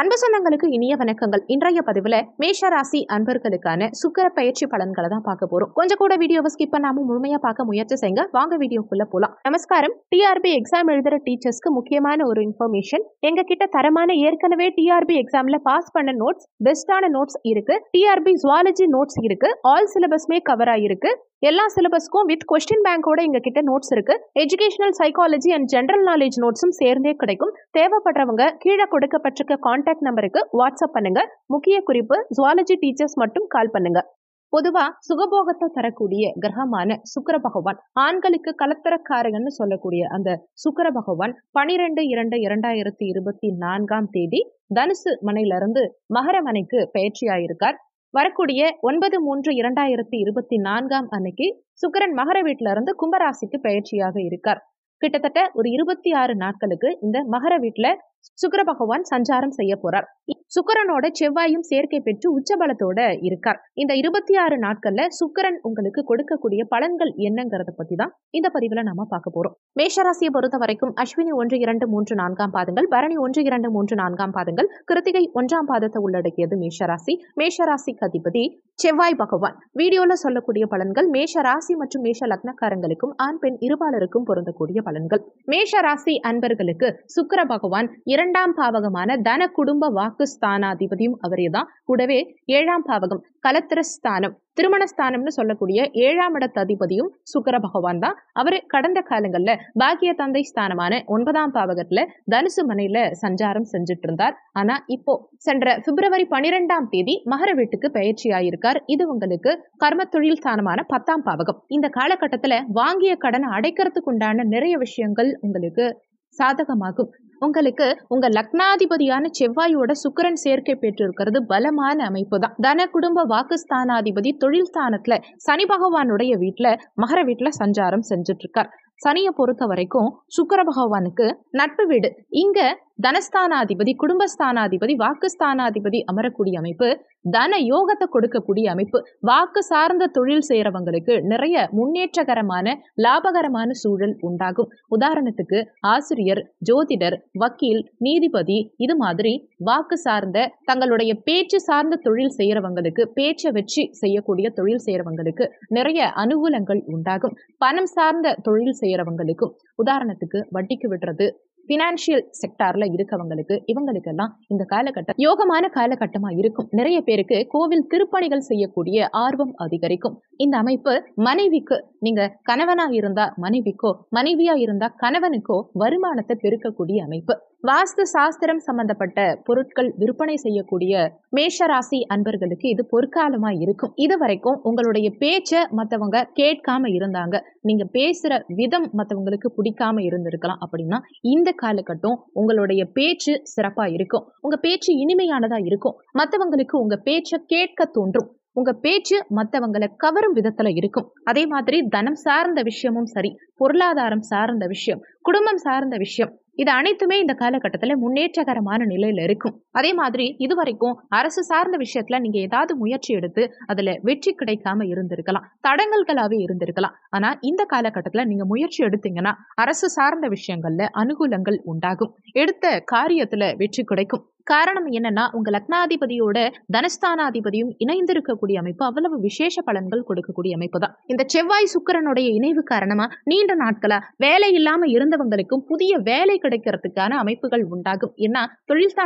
அன்பு சொந்தங்களுக்கு இனிய வணக்கங்கள் இன்றைய பதிவுல மேஷ ராசி அன்பர்களுக்கான சுக்கர பயிற்சி பலன்களை தான் பார்க்க போறோம் கொஞ்சம் கூட வீடியோவை ஸ்கிப் பண்ணாம முழுமையா பார்க்க முயற்சி செய்யுங்க வாங்க வீடியோக்குள்ள போலாம் நமஸ்காரம் டிஆர்பி எக்ஸாம் எழுதுற டீச்சர்ஸ்க்கு முக்கியமான ஒரு இன்ஃபர்மேஷன் எங்க கிட்ட தரமான ஏற்கனவே டிஆர்பி எக்ஸாம்ல பாஸ் பண்ண நோட்ஸ் பெஸ்டான நோட்ஸ் இருக்கு டிஆர்பி ஜுவாலஜி நோட்ஸ் இருக்கு ஆல் சிலபஸ்மே கவர் ஆயிருக்கு எல்லா சிலபஸ்க்கும் வித் கொஸ்டின் பேங்கோட எங்க கிட்ட நோட்ஸ் இருக்கு educational psychology and general knowledge நோட்ஸும் சேர்ந்தே கிடைக்கும் தேவைப்படுறவங்க கீழே கொடுக்கப்பட்டிருக்க கான்டாக்ட் நம்பருக்கு வாட்ஸ்அப் பண்ணுங்க முக்கிய குறிப்பு ஜுவாலஜி டீச்சர்ஸ் மட்டும் கால் பண்ணுங்க பொதுவா சுகபோகத்தை தரக்கூடிய கிரகமான சுக்கர பகவான் ஆண்களுக்கு கலத்தரக்காரகன்னு சொல்லக்கூடிய அந்த சுக்கர பகவான் பனிரெண்டு இரண்டு இரண்டாயிரத்தி இருபத்தி நான்காம் தேதி தனுசு மனையிலிருந்து மகர மனைக்கு பயிற்சியாயிருக்கார் வரக்கூடிய ஒன்பது மூன்று இரண்டாயிரத்தி இருபத்தி நான்காம் அன்னைக்கு சுக்கரன் மகர வீட்டுல இருந்து கும்பராசிக்கு பயிற்சியாக இருக்கார் கிட்டத்தட்ட ஒரு இருபத்தி ஆறு நாட்களுக்கு இந்த மகர வீட்டுல சுக்கர பகவான் சஞ்சாரம் செய்ய போறார் சுக்கரனோட செவ்வாயும் சேர்க்கை பெற்று உச்சபலத்தோட இருக்கார் இந்த இருபத்தி ஆறு நாட்கள்ல சுக்கரன் உங்களுக்கு கொடுக்கக்கூடிய பலன்கள் என்னங்கிறத பத்தி தான் இந்த பதிவுல நாம பார்க்க போறோம் மேஷராசியை பொறுத்த வரைக்கும் அஸ்வினி ஒன்று இரண்டு மூன்று நான்காம் பாதங்கள் பரணி ஒன்று இரண்டு மூன்று நான்காம் பாதங்கள் கிருத்திகை ஒன்றாம் பாதத்தை உள்ளடக்கியது மேஷராசி மேஷராசிக்கு அதிபதி செவ்வாய் பகவான் வீடியோல சொல்லக்கூடிய பலன்கள் மேஷ ராசி மற்றும் மேஷ லக்னக்காரங்களுக்கும் ஆண் பெண் இருபாலருக்கும் பொருந்தக்கூடிய பலன்கள் மேஷ ராசி அன்பர்களுக்கு சுக்கர பகவான் இரண்டாம் பாவகமான தன குடும்ப வாக்கு ஸ்தானாதிபதியும் அவரே தான் கூடவே ஏழாம் பாவகம் கலத்திரஸ்தானம் திருமணஸ்தானம்னு சொல்லக்கூடிய ஏழாம் அதிபதியும் சுக்கர பகவான் தான் அவரு கடந்த காலங்கள்ல பாக்கிய தந்தை ஸ்தானமான ஒன்பதாம் பாவகத்துல தனுசு மனையில சஞ்சாரம் செஞ்சுட்டு இருந்தார் ஆனா இப்போ சென்ற பிப்ரவரி பனிரெண்டாம் தேதி மகர வீட்டுக்கு பயிற்சி ஆயிருக்கார் இது உங்களுக்கு கர்ம தொழில் ஸ்தானமான பத்தாம் பாவகம் இந்த காலகட்டத்துல வாங்கிய கடனை அடைக்கிறதுக்கு உண்டான நிறைய விஷயங்கள் உங்களுக்கு சாதகமாகும் உங்களுக்கு உங்க லக்னாதிபதியான செவ்வாயோட சுக்கரன் சேர்க்கை பெற்றிருக்கிறது பலமான அமைப்பு தான் தன குடும்ப வாக்குஸ்தானாதிபதி தொழில் ஸ்தானத்துல சனி பகவானுடைய வீட்டுல மகர வீட்டுல சஞ்சாரம் செஞ்சுட்டு இருக்கார் சனியை பொறுத்த வரைக்கும் சுக்கர பகவானுக்கு நட்பு வீடு இங்க தனஸ்தானாதிபதி குடும்பஸ்தானாதிபதி வாக்குஸ்தானாதிபதி அமரக்கூடிய அமைப்பு தன யோகத்தை கொடுக்கக்கூடிய அமைப்பு வாக்கு சார்ந்த தொழில் செய்கிறவங்களுக்கு நிறைய முன்னேற்றகரமான லாபகரமான சூழல் உண்டாகும் உதாரணத்துக்கு ஆசிரியர் ஜோதிடர் வக்கீல் நீதிபதி இது மாதிரி வாக்கு சார்ந்த தங்களுடைய பேச்சு சார்ந்த தொழில் செய்கிறவங்களுக்கு பேச்சை வெற்றி செய்யக்கூடிய தொழில் செய்கிறவங்களுக்கு நிறைய அனுகூலங்கள் உண்டாகும் பணம் சார்ந்த தொழில் செய்யறவங்களுக்கும் உதாரணத்துக்கு வட்டிக்கு விடுறது பினான்சியல் செக்டார்ல இருக்கவங்களுக்கு இவங்களுக்கெல்லாம் இந்த காலகட்டம் யோகமான காலகட்டமா இருக்கும் நிறைய பேருக்கு கோவில் திருப்பணிகள் செய்யக்கூடிய ஆர்வம் அதிகரிக்கும் இந்த அமைப்பு மனைவிக்கு நீங்க கணவனா இருந்தா மனைவிக்கோ மனைவியா இருந்தா கணவனுக்கோ வருமானத்தை பெருக்கக்கூடிய அமைப்பு வாஸ்து சாஸ்திரம் சம்பந்தப்பட்ட பொருட்கள் விற்பனை செய்யக்கூடிய மேஷராசி அன்பர்களுக்கு இது பொற்காலமா இருக்கும் இது வரைக்கும் உங்களுடைய பேச்சை மற்றவங்க கேட்காம இருந்தாங்க நீங்க பேசுற விதம் மற்றவங்களுக்கு பிடிக்காம இருந்திருக்கலாம் அப்படின்னா இந்த காலகட்டம் உங்களுடைய பேச்சு சிறப்பா இருக்கும் உங்க பேச்சு இனிமையானதா இருக்கும் மற்றவங்களுக்கு உங்க பேச்சை கேட்க தோன்றும் உங்க பேச்சு மத்தவங்களை கவரும் விதத்துல இருக்கும் அதே மாதிரி தனம் சார்ந்த விஷயமும் சரி பொருளாதாரம் சார்ந்த விஷயம் குடும்பம் சார்ந்த விஷயம் இது அனைத்துமே இந்த காலகட்டத்தில் முன்னேற்றகரமான நிலையில் இருக்கும் அதே மாதிரி இது வரைக்கும் அரசு சார்ந்த விஷயத்துல நீங்க ஏதாவது முயற்சி எடுத்து அதுல வெற்றி கிடைக்காம இருந்திருக்கலாம் தடங்கல்களாகவே இருந்திருக்கலாம் ஆனா இந்த காலகட்டத்தில் நீங்க முயற்சி எடுத்தீங்கன்னா அரசு சார்ந்த விஷயங்கள்ல அனுகூலங்கள் உண்டாகும் எடுத்த காரியத்துல வெற்றி கிடைக்கும் காரணம் என்னன்னா உங்க லக்னாதிபதியோட தனஸ்தானாதிபதியும் இணைந்திருக்கக்கூடிய அமைப்பு அவ்வளவு விசேஷ பலன்கள் கொடுக்கக்கூடிய அமைப்பு தான் இந்த செவ்வாய் சுக்கரனுடைய இணைவு காரணமா நீண்ட நாட்களா வேலை இல்லாம இருந்தவங்களுக்கும் புதிய வேலை கிடைக்கிறதுக்கான அமைப்புகள் உண்டாகும் ஏன்னா தொழில்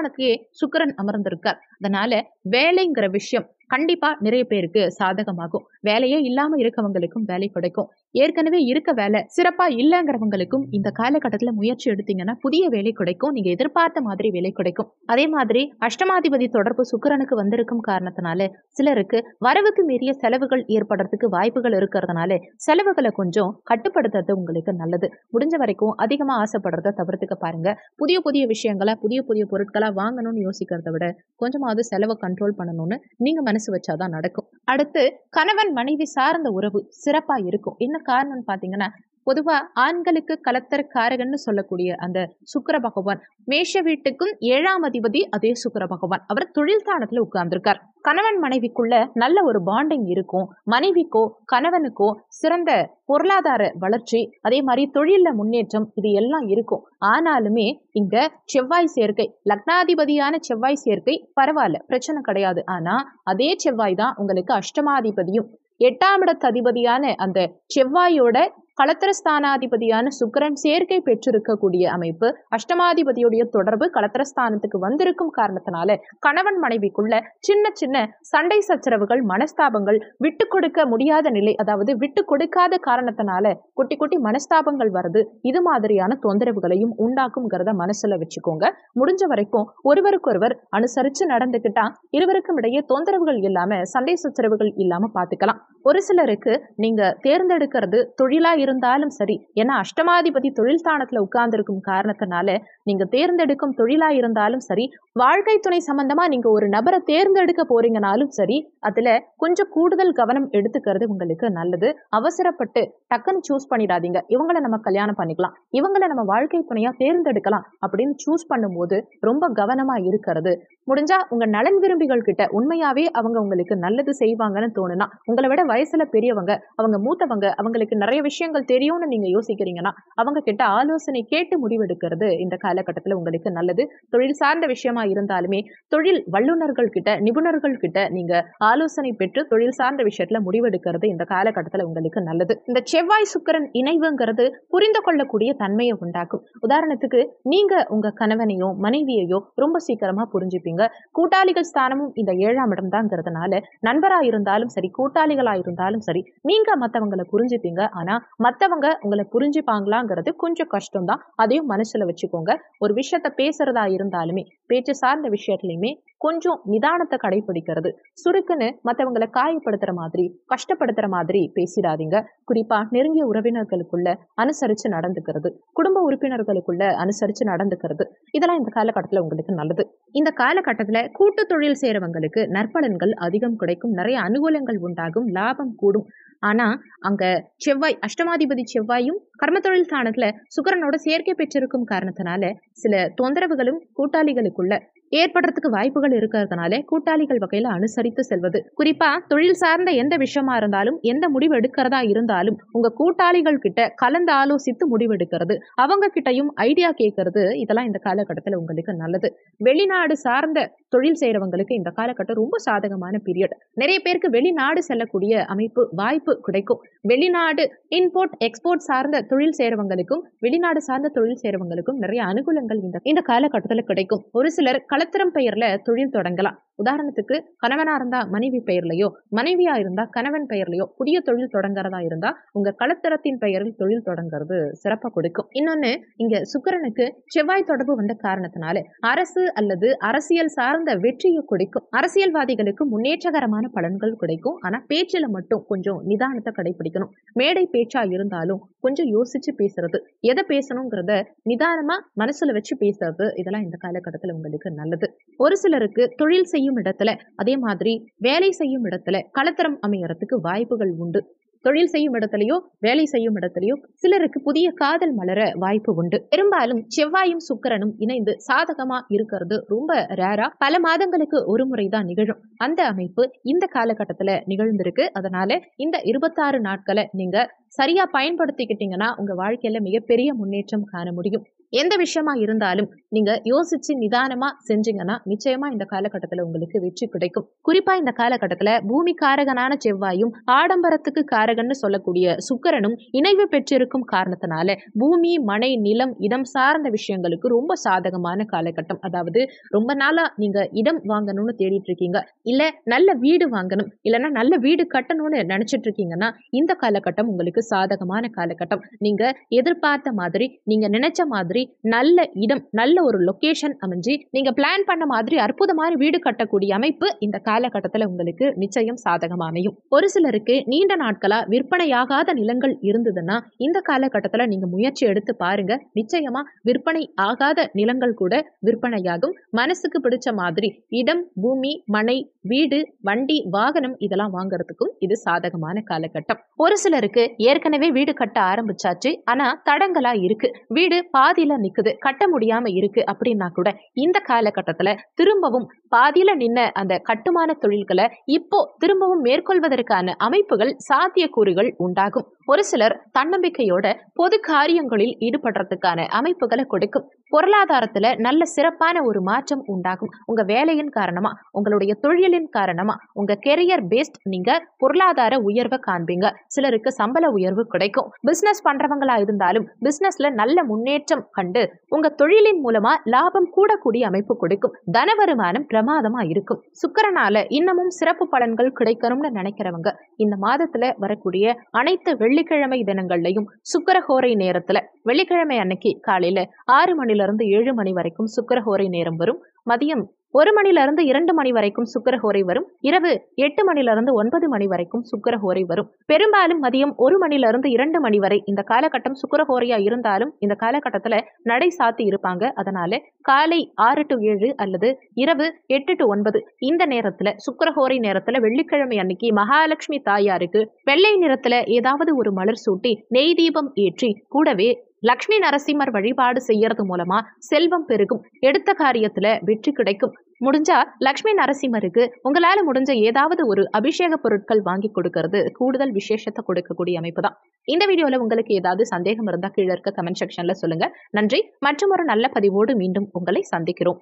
சுக்கரன் அமர்ந்திருக்கார் அதனால வேலைங்கிற விஷயம் கண்டிப்பா நிறைய பேருக்கு சாதகமாகும் வேலையே இல்லாம இருக்கவங்களுக்கும் வேலை கிடைக்கும் ஏற்கனவே இருக்க வேலை சிறப்பாக இல்லைங்கிறவங்களுக்கும் இந்த காலகட்டத்தில் முயற்சி எடுத்தீங்கன்னா புதிய வேலை கிடைக்கும் நீங்கள் எதிர்பார்த்த மாதிரி வேலை கிடைக்கும் அதே மாதிரி அஷ்டமாதிபதி தொடர்பு சுக்கரனுக்கு வந்திருக்கும் காரணத்தினால சிலருக்கு வரவுக்கு மீறிய செலவுகள் ஏற்படுறதுக்கு வாய்ப்புகள் இருக்கிறதுனால செலவுகளை கொஞ்சம் கட்டுப்படுத்துறது உங்களுக்கு நல்லது முடிஞ்ச வரைக்கும் அதிகமாக ஆசைப்படுறத தவிர்த்துக்க பாருங்க புதிய புதிய விஷயங்களை புதிய புதிய பொருட்களாக வாங்கணும்னு யோசிக்கிறத விட கொஞ்சமாவது செலவை கண்ட்ரோல் பண்ணணும்னு நீங்கள் மனசு வச்சாதான் நடக்கும் அடுத்து கணவன் மனைவி சார்ந்த உறவு சிறப்பாக இருக்கும் என்ன காரணம்னு பார்த்தீங்கன்னா பொதுவாக ஆண்களுக்கு கலத்தர காரகன்னு சொல்லக்கூடிய அந்த சுக்கர பகவான் மேஷ வீட்டுக்கும் ஏழாம் அதிபதி அதே சுக்கர பகவான் அவர் தொழில் தானத்தில் உட்கார்ந்துருக்கார் கணவன் மனைவிக்குள்ள நல்ல ஒரு பாண்டிங் இருக்கும் மனைவிக்கோ கணவனுக்கோ சிறந்த பொருளாதார வளர்ச்சி அதே மாதிரி தொழிலில் முன்னேற்றம் இது எல்லாம் இருக்கும் ஆனாலுமே இந்த செவ்வாய் சேர்க்கை லக்னாதிபதியான செவ்வாய் சேர்க்கை பரவாயில்ல பிரச்சனை கிடையாது ஆனால் அதே செவ்வாய் தான் உங்களுக்கு அஷ்டமாதிபதியும் எட்டாம் இடத்து அதிபதியான அந்த செவ்வாயோட கலத்திரஸ்தானாதிபதியான சுக்கரன் சேர்க்கை பெற்றிருக்கக்கூடிய அமைப்பு அஷ்டமாதிபதியுடைய தொடர்பு கலத்திரஸ்தானத்துக்கு வந்திருக்கும் காரணத்தினால கணவன் மனைவிக்குள்ள சின்ன சின்ன சண்டை சச்சரவுகள் மனஸ்தாபங்கள் விட்டு கொடுக்க முடியாத நிலை அதாவது விட்டு கொடுக்காத காரணத்தினால குட்டி குட்டி மனஸ்தாபங்கள் வருது இது மாதிரியான தொந்தரவுகளையும் உண்டாக்கும்ங்கிறத மனசுல வச்சுக்கோங்க முடிஞ்ச வரைக்கும் ஒருவருக்கொருவர் அனுசரிச்சு நடந்துகிட்டா இருவருக்கும் இடையே தொந்தரவுகள் இல்லாம சண்டை சச்சரவுகள் இல்லாம பாத்துக்கலாம் ஒரு சிலருக்கு நீங்க தேர்ந்தெடுக்கிறது தொழிலா இருந்தாலும் சரி ஏன்னா அஷ்டமாதிபதி தொழில் ஸ்தானத்தில் உட்கார்ந்துருக்கும் காரணத்தினால நீங்கள் தேர்ந்தெடுக்கும் தொழிலாக இருந்தாலும் சரி வாழ்க்கை துணை சம்பந்தமாக நீங்கள் ஒரு நபரை தேர்ந்தெடுக்க போறீங்கனாலும் சரி அதில் கொஞ்சம் கூடுதல் கவனம் எடுத்துக்கிறது உங்களுக்கு நல்லது அவசரப்பட்டு டக்குன்னு சூஸ் பண்ணிடாதீங்க இவங்களை நம்ம கல்யாணம் பண்ணிக்கலாம் இவங்களை நம்ம வாழ்க்கை துணையாக தேர்ந்தெடுக்கலாம் அப்படின்னு சூஸ் பண்ணும்போது ரொம்ப கவனமாக இருக்கிறது முடிஞ்சா உங்க நலன் விரும்பிகள் கிட்ட உண்மையாவே அவங்க உங்களுக்கு நல்லது செய்வாங்கன்னு தோணுனா உங்களை விட வயசுல பெரியவங்க அவங்க மூத்தவங்க அவங்களுக்கு நிறைய விஷயங்கள் விஷயங்கள் தெரியும்னு நீங்க யோசிக்கிறீங்கன்னா அவங்க கிட்ட ஆலோசனை கேட்டு முடிவெடுக்கிறது இந்த காலகட்டத்தில் உங்களுக்கு நல்லது தொழில் சார்ந்த விஷயமா இருந்தாலுமே தொழில் வல்லுநர்கள் கிட்ட நிபுணர்கள் கிட்ட நீங்க ஆலோசனை பெற்று தொழில் சார்ந்த விஷயத்துல முடிவெடுக்கிறது இந்த காலகட்டத்தில் உங்களுக்கு நல்லது இந்த செவ்வாய் சுக்கரன் இணைவுங்கிறது புரிந்து கொள்ளக்கூடிய தன்மையை உண்டாக்கும் உதாரணத்துக்கு நீங்க உங்க கணவனையோ மனைவியையோ ரொம்ப சீக்கிரமா புரிஞ்சுப்பீங்க கூட்டாளிகள் ஸ்தானமும் இந்த ஏழாம் இடம் தான்ங்கிறதுனால நண்பராக இருந்தாலும் சரி கூட்டாளிகளா இருந்தாலும் சரி நீங்க மற்றவங்களை புரிஞ்சுப்பீங்க ஆனா மற்றவங்க உங்களை புரிஞ்சுப்பாங்களாங்கிறது கொஞ்சம் கஷ்டம் தான் அதையும் மனசில் வச்சுக்கோங்க ஒரு விஷயத்த பேசுகிறதா இருந்தாலுமே பேச்சு சார்ந்த விஷயத்துலையுமே கொஞ்சம் நிதானத்தை கடைபிடிக்கிறது சுருக்குன்னு மற்றவங்களை காயப்படுத்துற மாதிரி கஷ்டப்படுத்துற மாதிரி பேசிடாதீங்க குறிப்பா நெருங்கிய உறவினர்களுக்குள்ள அனுசரிச்சு நடந்துக்கிறது குடும்ப உறுப்பினர்களுக்குள்ள அனுசரிச்சு நடந்துக்கிறது இதெல்லாம் இந்த காலகட்டத்தில் உங்களுக்கு நல்லது இந்த காலகட்டத்தில் கூட்டு தொழில் செய்கிறவங்களுக்கு நற்பலன்கள் அதிகம் கிடைக்கும் நிறைய அனுகூலங்கள் உண்டாகும் லாபம் கூடும் ஆனா அங்க செவ்வாய் அஷ்டமாதிபதி செவ்வாயும் தொழில் ஸ்தானத்துல சுக்கரனோட சேர்க்கை பெற்றிருக்கும் காரணத்தினால சில தொந்தரவுகளும் கூட்டாளிகளுக்குள்ள ஏற்படுறதுக்கு வாய்ப்புகள் இருக்கிறதுனால கூட்டாளிகள் வகையில் அனுசரித்து செல்வது குறிப்பா தொழில் சார்ந்த எந்த விஷயமா இருந்தாலும் எந்த முடிவு எடுக்கிறதா இருந்தாலும் உங்க கூட்டாளிகள் கிட்ட கலந்து ஆலோசித்து முடிவெடுக்கிறது அவங்க கிட்டையும் ஐடியா கேட்கறது இதெல்லாம் இந்த காலகட்டத்தில் உங்களுக்கு நல்லது வெளிநாடு சார்ந்த தொழில் செய்யறவங்களுக்கு இந்த காலகட்டம் ரொம்ப சாதகமான பீரியட் நிறைய பேருக்கு வெளிநாடு செல்லக்கூடிய அமைப்பு வாய்ப்பு கிடைக்கும் வெளிநாடு இம்போர்ட் எக்ஸ்போர்ட் சார்ந்த தொழில் செய்யறவங்களுக்கும் வெளிநாடு சார்ந்த தொழில் செய்யறவங்களுக்கும் நிறைய அனுகூலங்கள் இந்த இந்த காலகட்டத்தில் கிடைக்கும் ஒரு சிலர் கலத்திரம் பெயர்ல தொழில் தொடங்கலாம் உதாரணத்துக்கு கணவனா இருந்தா மனைவி பெயர்லையோ மனைவியா இருந்தா கணவன் பெயர்லையோ புதிய தொழில் தொடங்குறதா இருந்தா உங்க கலத்தரத்தின் பெயரில் தொழில் தொடங்குறது சிறப்பா கொடுக்கும் இன்னொன்னு இங்க சுக்கரனுக்கு செவ்வாய் தொடர்பு வந்த காரணத்தினால அரசு அல்லது அரசியல் சார்ந்த வெற்றியை கொடுக்கும் அரசியல்வாதிகளுக்கு முன்னேற்றகரமான பலன்கள் கிடைக்கும் ஆனா பேச்சில் மட்டும் கொஞ்சம் நிதானத்தை கடைபிடிக்கணும் மேடை பேச்சா இருந்தாலும் கொஞ்சம் யோசிச்சு பேசுறது எதை பேசணுங்கிறத நிதானமா மனசுல வச்சு பேசுறது இதெல்லாம் இந்த காலகட்டத்தில் உங்களுக்கு நல்ல நல்லது ஒரு சிலருக்கு தொழில் செய்யும் இடத்துல அதே மாதிரி வேலை செய்யும் இடத்துல கலத்தரம் அமையறதுக்கு வாய்ப்புகள் உண்டு தொழில் செய்யும் இடத்துலயோ வேலை செய்யும் இடத்துலயோ சிலருக்கு புதிய காதல் மலர வாய்ப்பு உண்டு பெரும்பாலும் செவ்வாயும் சுக்கரனும் இணைந்து சாதகமா இருக்கிறது ரொம்ப ரேரா பல மாதங்களுக்கு ஒரு முறைதான் நிகழும் அந்த அமைப்பு இந்த காலகட்டத்துல நிகழ்ந்திருக்கு அதனால இந்த இருபத்தாறு நாட்களை நீங்க சரியா பயன்படுத்திக்கிட்டீங்கன்னா உங்க வாழ்க்கையில மிகப்பெரிய முன்னேற்றம் காண முடியும் எந்த விஷயமா இருந்தாலும் நீங்க யோசிச்சு நிதானமா செஞ்சீங்கன்னா நிச்சயமா இந்த காலகட்டத்துல உங்களுக்கு வெற்றி கிடைக்கும் குறிப்பா இந்த காலகட்டத்துல பூமி காரகனான செவ்வாயும் ஆடம்பரத்துக்கு காரகன்னு சொல்லக்கூடிய சுக்கரனும் இணைவு பெற்றிருக்கும் காரணத்தினால பூமி மனை நிலம் இடம் சார்ந்த விஷயங்களுக்கு ரொம்ப சாதகமான காலகட்டம் அதாவது ரொம்ப நாளா நீங்க இடம் வாங்கணும்னு தேடிட்டு இருக்கீங்க இல்லை நல்ல வீடு வாங்கணும் இல்லைன்னா நல்ல வீடு கட்டணும்னு நினைச்சிட்டு இருக்கீங்கன்னா இந்த காலகட்டம் உங்களுக்கு சாதகமான காலகட்டம் நீங்க எதிர்பார்த்த மாதிரி நீங்க நினைச்ச மாதிரி நல்ல இடம் நல்ல நல்ல ஒரு லொக்கேஷன் அமைஞ்சு நீங்கள் பிளான் பண்ண மாதிரி அற்புதமான வீடு கட்டக்கூடிய அமைப்பு இந்த காலகட்டத்தில் உங்களுக்கு நிச்சயம் சாதகம் அமையும் ஒரு சிலருக்கு நீண்ட நாட்களாக விற்பனையாகாத நிலங்கள் இருந்ததுன்னா இந்த காலகட்டத்தில் நீங்கள் முயற்சி எடுத்து பாருங்க நிச்சயமா விற்பனை ஆகாத நிலங்கள் கூட விற்பனையாகும் மனசுக்கு பிடிச்ச மாதிரி இடம் பூமி மனை வீடு வண்டி வாகனம் இதெல்லாம் வாங்குறதுக்கும் இது சாதகமான காலகட்டம் ஒரு சிலருக்கு ஏற்கனவே வீடு கட்ட ஆரம்பிச்சாச்சு ஆனால் தடங்களாக இருக்கு வீடு பாதியில் நிற்குது கட்ட முடியாமல் இருக்கு இருக்கு அப்படின்னா கூட இந்த காலகட்டத்தில் திரும்பவும் பாதியில் நின்ன அந்த கட்டுமான தொழில்களை இப்போ திரும்பவும் மேற்கொள்வதற்கான அமைப்புகள் சாத்தியக்கூறுகள் உண்டாகும் ஒரு சிலர் தன்னம்பிக்கையோட பொது காரியங்களில் ஈடுபடுறதுக்கான அமைப்புகளை கொடுக்கும் பொருளாதாரத்தில் நல்ல சிறப்பான ஒரு மாற்றம் உண்டாகும் உங்க வேலையின் காரணமா உங்களுடைய தொழிலின் காரணமா உங்க கெரியர் பேஸ்ட் நீங்க பொருளாதார உயர்வை காண்பீங்க சிலருக்கு சம்பள உயர்வு கிடைக்கும் பிசினஸ் பண்றவங்களா இருந்தாலும் பிசினஸ்ல நல்ல முன்னேற்றம் கண்டு உங்க தொழிலின் மூலம் மூலமா லாபம் கூடக்கூடிய அமைப்பு கொடுக்கும் தன வருமானம் பிரமாதமா இருக்கும் சுக்கரனால இன்னமும் சிறப்பு பலன்கள் கிடைக்கணும்னு நினைக்கிறவங்க இந்த மாதத்துல வரக்கூடிய அனைத்து வெள்ளிக்கிழமை தினங்கள்லையும் சுக்கரஹோரை நேரத்துல வெள்ளிக்கிழமை அன்னைக்கு காலையில ஆறு மணில இருந்து ஏழு மணி வரைக்கும் சுக்கரஹோரை நேரம் வரும் மதியம் ஒரு மணிலிருந்து இரண்டு மணி வரைக்கும் சுக்கரஹோரை வரும் இரவு எட்டு மணிலிருந்து ஒன்பது மணி வரைக்கும் சுக்கரஹோரை வரும் பெரும்பாலும் மதியம் ஒரு மணிலிருந்து இரண்டு மணி வரை இந்த காலகட்டம் சுக்கரஹோரையா இருந்தாலும் இந்த காலகட்டத்துல நடை சாத்தி இருப்பாங்க அதனால காலை ஆறு டு ஏழு அல்லது இரவு எட்டு டு ஒன்பது இந்த நேரத்துல சுக்கரஹோரை நேரத்துல வெள்ளிக்கிழமை அன்னைக்கு மகாலட்சுமி தாயாருக்கு வெள்ளை நிறத்துல ஏதாவது ஒரு மலர் சூட்டி நெய் தீபம் ஏற்றி கூடவே லக்ஷ்மி நரசிம்மர் வழிபாடு செய்யறது மூலமா செல்வம் பெருகும் எடுத்த காரியத்துல வெற்றி கிடைக்கும் முடிஞ்சா லக்ஷ்மி நரசிம்மருக்கு உங்களால முடிஞ்ச ஏதாவது ஒரு அபிஷேக பொருட்கள் வாங்கி கொடுக்கறது கூடுதல் விசேஷத்தை கொடுக்கக்கூடிய அமைப்பு தான் இந்த வீடியோல உங்களுக்கு ஏதாவது சந்தேகம் இருந்தா கீழே இருக்க கமெண்ட் செக்ஷன்ல சொல்லுங்க நன்றி மற்றும் ஒரு நல்ல பதிவோடு மீண்டும் உங்களை சந்திக்கிறோம்